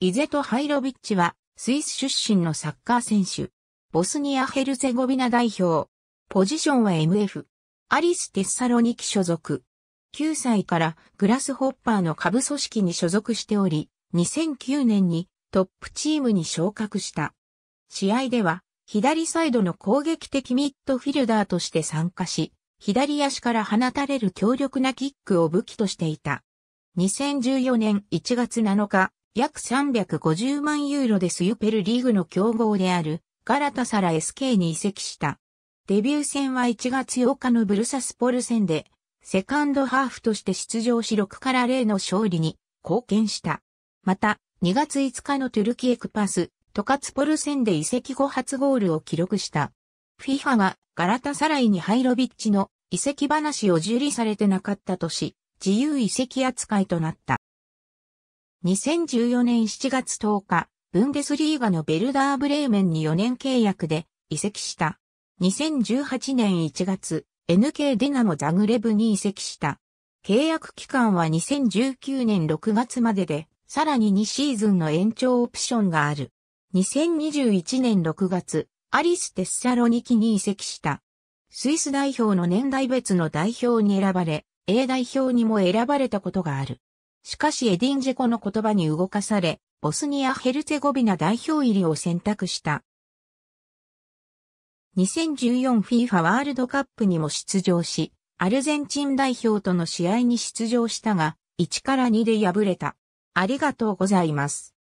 イゼト・ハイロビッチは、スイス出身のサッカー選手。ボスニア・ヘルゼゴビナ代表。ポジションは MF。アリス・テッサロニキ所属。9歳からグラスホッパーの下部組織に所属しており、2009年にトップチームに昇格した。試合では、左サイドの攻撃的ミッドフィルダーとして参加し、左足から放たれる強力なキックを武器としていた。2014年1月7日、約350万ユーロでスユペルリーグの競合であるガラタサラ SK に移籍した。デビュー戦は1月8日のブルサスポル戦で、セカンドハーフとして出場し6から0の勝利に貢献した。また、2月5日のトゥルキエクパス、トカツポル戦で移籍後初ゴールを記録した。FIFA がガラタサライにハイロビッチの移籍話を受理されてなかったとし、自由移籍扱いとなった。2014年7月10日、ブンデスリーガのベルダーブレーメンに4年契約で移籍した。2018年1月、NK ディナモザグレブに移籍した。契約期間は2019年6月までで、さらに2シーズンの延長オプションがある。2021年6月、アリス・テッサロニキに移籍した。スイス代表の年代別の代表に選ばれ、A 代表にも選ばれたことがある。しかしエディンジェコの言葉に動かされ、ボスニア・ヘルツェゴビナ代表入りを選択した。2014FIFA ワールドカップにも出場し、アルゼンチン代表との試合に出場したが、1から2で敗れた。ありがとうございます。